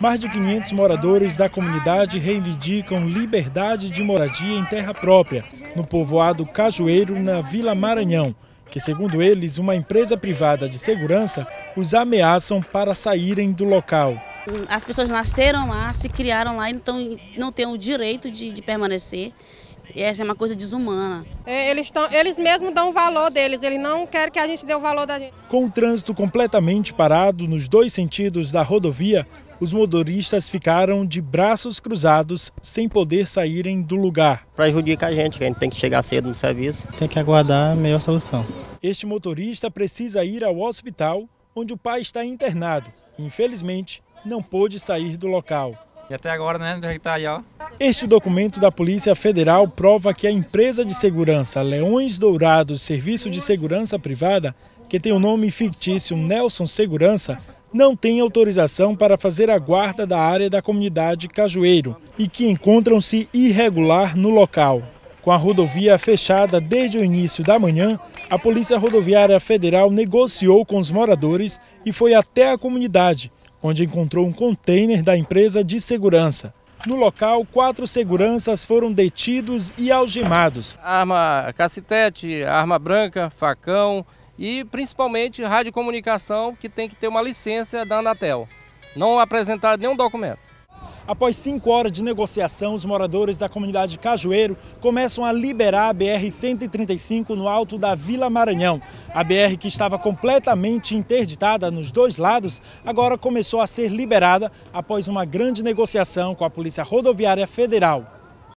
Mais de 500 moradores da comunidade reivindicam liberdade de moradia em terra própria, no povoado Cajueiro, na Vila Maranhão, que, segundo eles, uma empresa privada de segurança os ameaçam para saírem do local. As pessoas nasceram lá, se criaram lá então não têm o direito de, de permanecer essa é uma coisa desumana. É, eles, tão, eles mesmos dão o valor deles, eles não querem que a gente dê o valor da gente. Com o trânsito completamente parado nos dois sentidos da rodovia, os motoristas ficaram de braços cruzados, sem poder saírem do lugar. Prejudica a gente, a gente tem que chegar cedo no serviço. Tem que aguardar a melhor solução. Este motorista precisa ir ao hospital, onde o pai está internado. Infelizmente, não pôde sair do local. E até agora, né, já é está aí, ó, este documento da Polícia Federal prova que a empresa de segurança Leões Dourados Serviço de Segurança Privada, que tem o nome fictício Nelson Segurança, não tem autorização para fazer a guarda da área da comunidade Cajueiro e que encontram-se irregular no local. Com a rodovia fechada desde o início da manhã, a Polícia Rodoviária Federal negociou com os moradores e foi até a comunidade, onde encontrou um container da empresa de segurança. No local, quatro seguranças foram detidos e algemados. Arma cacetete, arma branca, facão e principalmente radiocomunicação, que tem que ter uma licença da Anatel. Não apresentar nenhum documento. Após cinco horas de negociação, os moradores da comunidade Cajueiro começam a liberar a BR-135 no alto da Vila Maranhão. A BR, que estava completamente interditada nos dois lados, agora começou a ser liberada após uma grande negociação com a Polícia Rodoviária Federal.